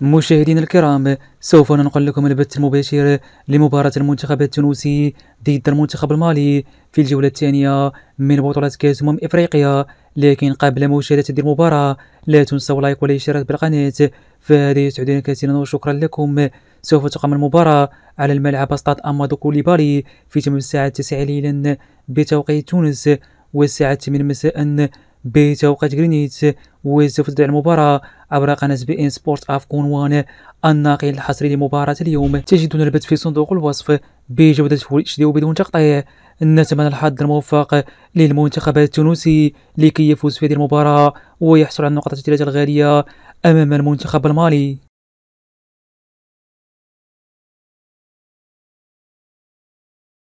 مشاهدينا الكرام سوف ننقل لكم البث المباشر لمباراة المنتخب التونسي ضد المنتخب المالي في الجولة الثانية من بطولة كأس أمم إفريقيا لكن قبل مشاهدة هذه المباراة لا تنسوا لايك والاشتراك بالقناة فهذا يسعدنا كثيرا وشكرا لكم سوف تقام المباراة على الملعب استاد أمادو كوليبالي في تمام الساعة 9 ليلا بتوقيت تونس والساعة 8 مساء بتوقيت غرينيتش وزفت المباراة عبر قناة بي إن سبورت أف عنوان الناقل الحصري لمباراة اليوم تجدون البث في صندوق الوصف بجودة فول اتش دي وبدون تقطيع نتمنى الحظ الموفق للمنتخب التونسي لكي يفوز في هذه المباراة ويحصل على النقطة الثلاثة الغالية أمام المنتخب المالي